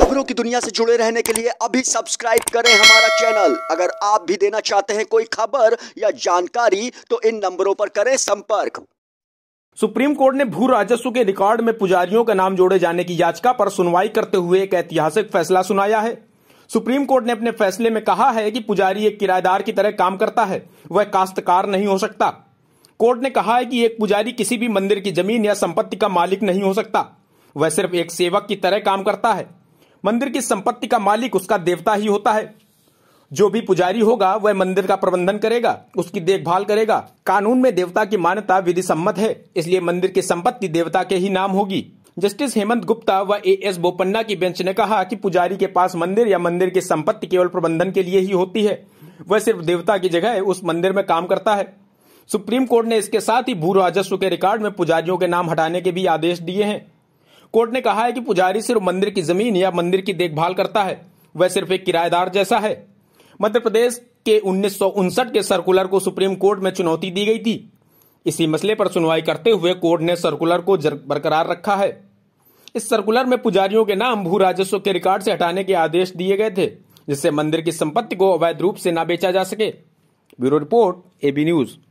खबरों की दुनिया से जुड़े रहने के लिए अभी सब्सक्राइब करें हमारा चैनल अगर आप भी देना चाहते हैं कोई खबर या जानकारी तो इन नंबरों पर करें संपर्क सुप्रीम कोर्ट ने भू राजस्व के रिकॉर्ड में पुजारियों का नाम जोड़े जाने की याचिका पर सुनवाई करते हुए एक ऐतिहासिक फैसला सुनाया है सुप्रीम कोर्ट ने अपने फैसले में कहा है कि पुजारी एक किराएदार की तरह काम करता है वह काश्तकार नहीं हो सकता कोर्ट ने कहा है कि एक पुजारी किसी भी मंदिर की जमीन या संपत्ति का मालिक नहीं हो सकता वह सिर्फ एक सेवक की तरह काम करता है मंदिर की संपत्ति का मालिक उसका देवता ही होता है जो भी पुजारी होगा वह मंदिर का प्रबंधन करेगा उसकी देखभाल करेगा कानून में देवता की मान्यता विधि सम्मत है इसलिए मंदिर की संपत्ति देवता के ही नाम होगी जस्टिस हेमंत गुप्ता व ए एस बोपन्ना की बेंच ने कहा कि पुजारी के पास मंदिर या मंदिर की संपत्ति केवल प्रबंधन के लिए ही होती है वह सिर्फ देवता की जगह उस मंदिर में काम करता है सुप्रीम कोर्ट ने इसके साथ ही भू राजस्व के रिकॉर्ड में पुजारियों के नाम हटाने के भी आदेश दिए हैं कोर्ट ने कहा है कि पुजारी सिर्फ मंदिर की जमीन या मंदिर की देखभाल करता है वह सिर्फ एक किराएदार जैसा है मध्य प्रदेश के उन्नीस के सर्कुलर को सुप्रीम कोर्ट में चुनौती दी गई थी इसी मसले पर सुनवाई करते हुए कोर्ट ने सर्कुलर को बरकरार रखा है इस सर्कुलर में पुजारियों के नाम भू राजस्व के रिकॉर्ड से हटाने के आदेश दिए गए थे जिससे मंदिर की संपत्ति को अवैध रूप से ना बेचा जा सके ब्यूरो रिपोर्ट एबी न्यूज़